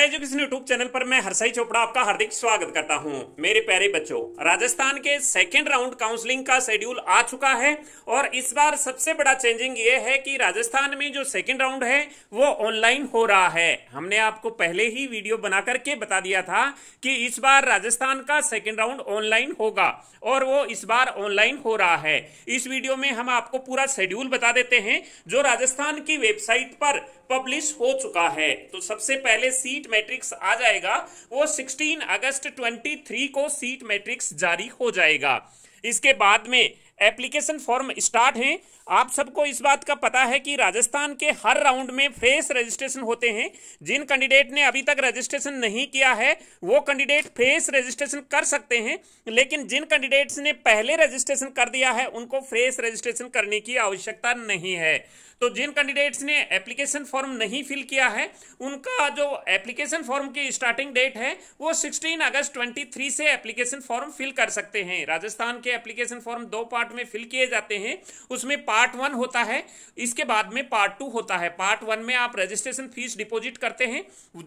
education YouTube channel पर मैं हरसाई चोपड़ा आपका हार्दिक स्वागत करता हूं मेरे प्यारे बच्चों राजस्थान के सेकेंड राउंड काउंसलिंग का शेड्यूल आ चुका है और इस बार सबसे बड़ा चेंजिंग ये है कि राजस्थान में जो सेकेंड राउंड है वो ऑनलाइन हो रहा है हमने आपको पहले ही वीडियो बना करके बता दिया था कि इस बार राजस्थान का सेकेंड राउंड ऑनलाइन होगा और वो इस बार ऑनलाइन हो रहा है इस वीडियो में हम आपको पूरा शेड्यूल बता देते हैं जो राजस्थान की वेबसाइट पर पब्लिश हो चुका है तो सबसे पहले सीट मैट्रिक्स आ जाएगा वो 16 अगस्त 23 को सीट मैट्रिक्स जारी हो जाएगा इसके बाद में एप्लीकेशन फॉर्म स्टार्ट हैं आप सबको इस बात का पता है कि राजस्थान के हर राउंड में फ्रेश रजिस्ट्रेशन होते हैं जिन कैंडिडेट ने अभी तक रजिस्ट्रेशन नहीं किया है वो कैंडिडेट फ्रेश रजिस्ट्रेशन कर सकते हैं लेकिन जिन कैंडिडेट्स ने पहले रजिस्ट्रेशन कर दिया है उनको फ्रेश रजिस्ट्रेशन करने की आवश्यकता नहीं है तो जिन कैंडिडेट्स ने एप्लीकेशन फॉर्म नहीं फिल किया है उनका जो एप्लीकेशन फॉर्म की स्टार्टिंग डेट है वो 16 अगस्त 23 से एप्लीकेशन फॉर्म फिल कर सकते हैं राजस्थान के एप्लीकेशन फॉर्म दो पार्ट में फिल किए जाते हैं उसमें पार्ट वन होता है इसके बाद में पार्ट टू होता है पार्ट वन में आप रजिस्ट्रेशन फीस डिपोजिट करते हैं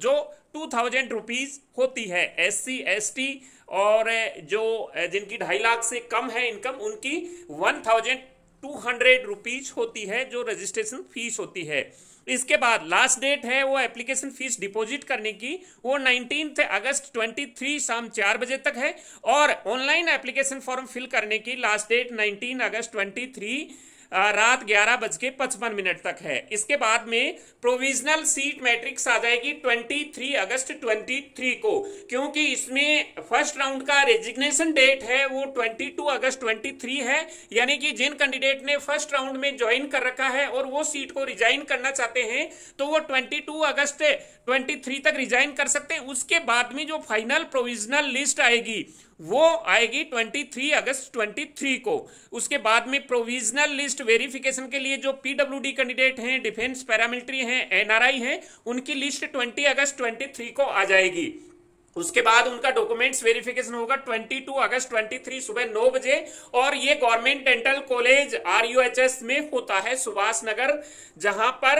जो टू थाउजेंड रुपीज होती है एस सी एस टी और जो जिनकी ढाई लाख से कम है इनकम उनकी one thousand two hundred rupees होती है जो रजिस्ट्रेशन फीस होती है इसके बाद लास्ट डेट है वो एप्लीकेशन फीस डिपॉजिट करने की वो नाइनटीन अगस्त 23 शाम चार बजे तक है और ऑनलाइन एप्लीकेशन फॉर्म फिल करने की लास्ट डेट 19 अगस्त 23 रात ग्यारह बज के पचपन मिनट तक है इसके बाद में प्रोविजनल सीट मैट्रिक्स आ जाएगी 23 अगस्त 23 को क्योंकि इसमें फर्स्ट राउंड का रेजिग्नेशन डेट है वो 22 अगस्त 23 है यानी कि जिन कैंडिडेट ने फर्स्ट राउंड में ज्वाइन कर रखा है और वो सीट को रिजाइन करना चाहते हैं तो वो 22 अगस्त 23 तक रिजाइन कर सकते हैं उसके बाद में जो फाइनल प्रोविजनल लिस्ट आएगी वो आएगी 23 अगस्त 23 को उसके बाद में प्रोविजनल लिस्ट वेरिफिकेशन के लिए जो पीडब्ल्यू कैंडिडेट हैं डिफेंस पैरामिलिट्री हैं एनआरआई हैं उनकी लिस्ट 20 अगस्त 23 को आ जाएगी उसके बाद उनका डॉक्यूमेंट्स वेरिफिकेशन होगा 22 अगस्त 23 सुबह 9 बजे और ये गवर्नमेंट डेंटल कॉलेज आरयूएचएस में होता है सुभाष नगर जहां पर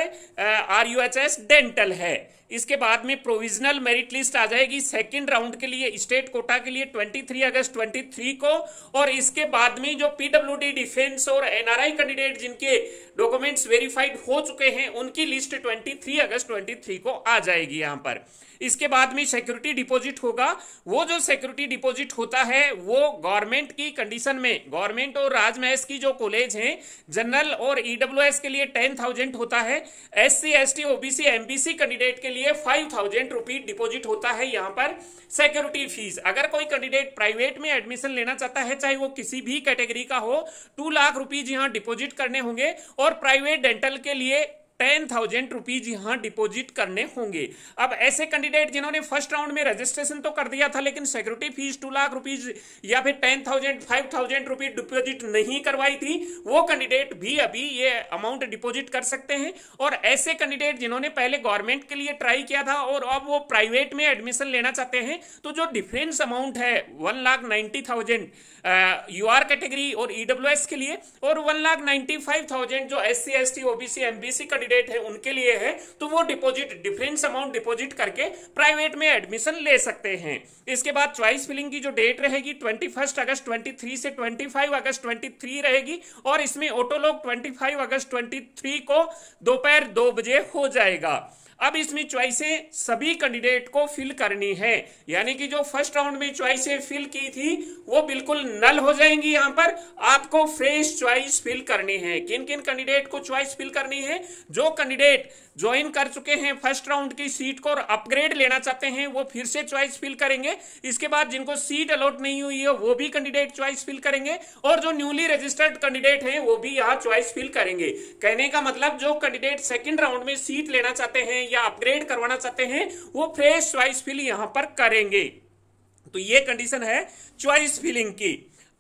आरयूएचएस डेंटल है इसके बाद में प्रोविजनल मेरिट लिस्ट आ जाएगी सेकंड राउंड के लिए स्टेट कोटा के लिए 23 अगस्त 23 को और इसके बाद में जो पीडब्ल्यूडी डिफेंस और एनआरआई कैंडिडेट जिनके डॉक्यूमेंट्स वेरीफाइड हो चुके हैं उनकी लिस्ट 23 अगस्त 23 को आ जाएगी यहां पर इसके बाद में सिक्योरिटी डिपॉजिट होगा वो जो सिक्योरिटी डिपॉजिट होता है वो गवर्नमेंट की कंडीशन में गवर्नमेंट और राजमहस की जो कॉलेज हैं जनरल और ईडब्ल्यूएस e के लिए टेन थाउजेंड होता है S C S T OBC MBC candidate के लिए लिए फाइव थाउजेंड रुपीज डिपोजिट होता है यहाँ पर सिक्योरिटी फीस अगर कोई कैंडिडेट प्राइवेट में एडमिशन लेना चाहता है चाहे वो किसी भी कैटेगरी का हो टू लाख रुपीज यहाँ डिपोजिट करने होंगे और प्राइवेट डेंटल के लिए टेन थाउजेंड रुपीज यहाँ डिपोजिट करने होंगे अब ऐसे कैंडिडेट जिन्होंने फर्स्ट राउंड में रजिस्ट्रेशन तो कर दिया था लेकिन security fees two lakh rupees या फिर ten thousand five thousand rupees deposit नहीं करवाई थी वो कैंडिडेट भी अभी ये अमाउंट डिपोजिट कर सकते हैं और ऐसे कैंडिडेट जिन्होंने पहले गवर्नमेंट के लिए ट्राई किया था और अब वो प्राइवेट में एडमिशन लेना चाहते हैं तो जो डिफरेंस अमाउंट है one lakh ninety thousand U R category और ईडब्ल्यू e एस के लिए और one lakh ninety five thousand जो S C S T OBC MBC का कैंडिडेट है उनके लिए है तो वो डिपॉजिट डिफरेंस अमाउंट डिपॉजिट करके प्राइवेट में एडमिशन ले सकते हैं इसके बाद च्वाइस फिलिंग की जो डेट रहेगी ट्वेंटी फर्स्ट अगस्त ट्वेंटी थ्री से ट्वेंटी फाइव अगस्त ट्वेंटी थ्री रहेगी और इसमें ऑटोलॉग ट्वेंटी फाइव अगस्त ट्वेंटी थ्री को दोपहर दो बजे हो जाएगा अब इसमें च्वाइसें सभी कैंडिडेट को फिल करनी है यानी कि जो फर्स्ट राउंड में च्वाइसें फिल की थी वो बिल्कुल नल हो जाएंगी यहाँ पर आपको फ्रेश च्वाइस फिल करनी है किन किन कैंडिडेट को च्वाइस फिल करनी है जो कैंडिडेट ज्वाइन कर चुके हैं फर्स्ट राउंड की सीट को और अपग्रेड लेना चाहते हैं वो फिर से च्वाइस फिल करेंगे इसके बाद जिनको सीट अलॉट नहीं हुई है वो भी कैंडिडेट च्वाइस फिल करेंगे और जो न्यूली रजिस्टर्ड कैंडिडेट हैं वो भी यहाँ च्वाइस फिल करेंगे कहने का मतलब जो कैंडिडेट सेकेंड राउंड में सीट लेना चाहते हैं या अपग्रेड करवाना चाहते हैं वो फ्रेश चॉइस फिल यहां पर करेंगे तो ये कंडीशन है चॉइस फिलिंग की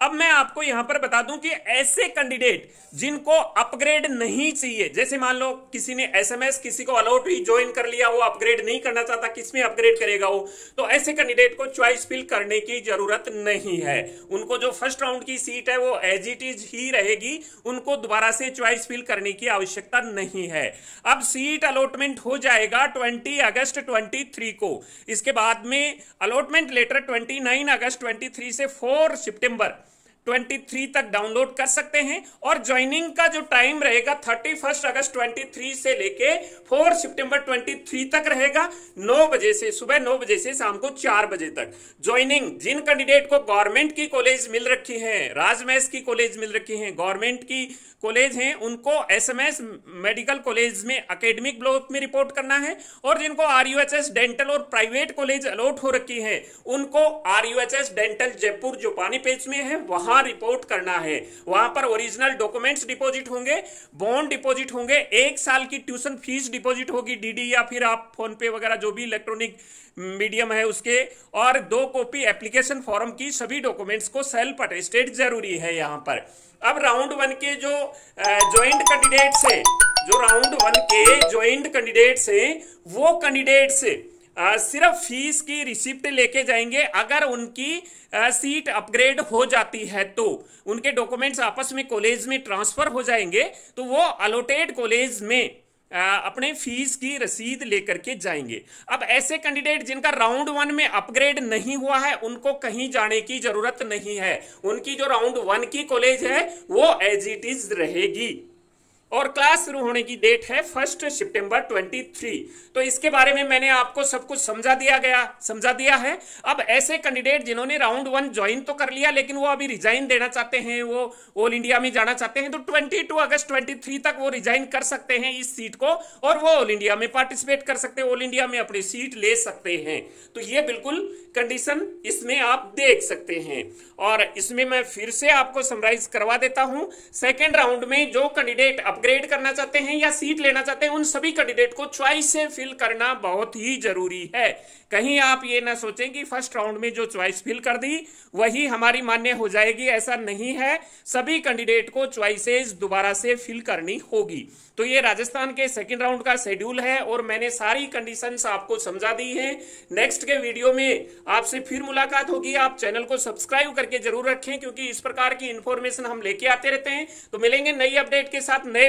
अब मैं आपको यहां पर बता दूं कि ऐसे कैंडिडेट जिनको अपग्रेड नहीं चाहिए जैसे मान लो किसी ने एसएमएस किसी को अलाउड ही ज्वाइन कर लिया वो अपग्रेड नहीं करना चाहता किसमें अपग्रेड करेगा वो तो ऐसे कैंडिडेट को चॉइस फिल करने की जरूरत नहीं है उनको जो फर्स्ट राउंड की सीट है वो एज इट इज ही रहेगी उनको दोबारा से च्वाइस फिल करने की आवश्यकता नहीं है अब सीट अलॉटमेंट हो जाएगा ट्वेंटी अगस्त ट्वेंटी को इसके बाद में अलॉटमेंट लेटर ट्वेंटी अगस्त ट्वेंटी से फोर सितंबर 23 तक डाउनलोड कर सकते हैं और ज्वाइनिंग का जो टाइम रहेगा 31 अगस्त 23 से लेके 4 सितंबर 23 तक रहेगा 9 बजे से सुबह 9 बजे से शाम को 4 बजे तक ज्वाइनिंग जिन कैंडिडेट को गवर्नमेंट की कॉलेज मिल रखी है राजमैस की कॉलेज मिल रखी है गवर्नमेंट की कॉलेज है उनको एसएमएस मेडिकल कॉलेज में अकेडमिक ब्लॉक में रिपोर्ट करना है और जिनको आरयूएचएस डेंटल और प्राइवेट कॉलेज अलॉट हो रखी है उनको आरयूएचएस डेंटल जयपुर जो पानी पेज में है वहां वहां रिपोर्ट करना है वहां पर ओरिजिनल डॉक्यूमेंट्स डिपॉजिट होंगे बॉन्ड डिपॉजिट होंगे एक साल की ट्यूशन फीस डिपॉजिट होगी डीडी या फिर आप फोन पे वगैरह जो भी इलेक्ट्रॉनिक मीडियम है उसके और दो कॉपी एप्लीकेशन फॉर्म की सभी डॉक्यूमेंट्स को सेल्फ अटेस्टेड जरूरी है यहाँ पर अब राउंड वन के जो ज्वाइंट कैंडिडेट्स है जो राउंड वन के ज्वाइंट कैंडिडेट्स है वो कैंडिडेट्स सिर्फ फीस की रिसिप्ट लेके जाएंगे अगर उनकी सीट अपग्रेड हो जाती है तो उनके डॉक्यूमेंट्स आपस में कॉलेज में ट्रांसफर हो जाएंगे तो वो अलोटेड कॉलेज में अपने फीस की रसीद लेकर के जाएंगे अब ऐसे कैंडिडेट जिनका राउंड वन में अपग्रेड नहीं हुआ है उनको कहीं जाने की जरूरत नहीं है उनकी जो राउंड वन की कॉलेज है वो एज इट इज रहेगी और क्लास शुरू होने की डेट है फर्स्ट सितंबर 23 तो इसके बारे में मैंने आपको सब कुछ समझा दिया गया समझा दिया है अब ऐसे कैंडिडेट जिन्होंने राउंड वन ज्वाइन तो कर लिया लेकिन वो अभी रिजाइन देना चाहते हैं वो ऑल इंडिया में जाना चाहते हैं तो 22 अगस्त 23 तक वो रिजाइन कर सकते हैं इस सीट को और वो ऑल इंडिया में पार्टिसिपेट कर सकते हैं ऑल इंडिया में अपनी सीट ले सकते हैं तो ये बिल्कुल कंडीशन इसमें आप देख सकते हैं और इसमें मैं फिर से आपको समराइज करवा देता हूं सेकेंड राउंड में जो कैंडिडेट अपग्रेड करना चाहते हैं या सीट लेना चाहते हैं उन सभी कैंडिडेट को च्वाइस से फिल करना बहुत ही जरूरी है कहीं आप ये ना सोचें कि फर्स्ट राउंड में जो च्वाइस फिल कर दी वही हमारी मान्य हो जाएगी ऐसा नहीं है सभी कैंडिडेट को च्वाइसेस दोबारा से फिल करनी होगी तो ये राजस्थान के सेकेंड राउंड का शेड्यूल है और मैंने सारी कंडीशन आपको समझा दी है नेक्स्ट के वीडियो में आपसे फिर मुलाकात होगी आप चैनल को सब्सक्राइब करके जरूर रखें क्योंकि इस प्रकार की इंफॉर्मेशन हम लेके आते रहते हैं तो मिलेंगे नई अपडेट के साथ नए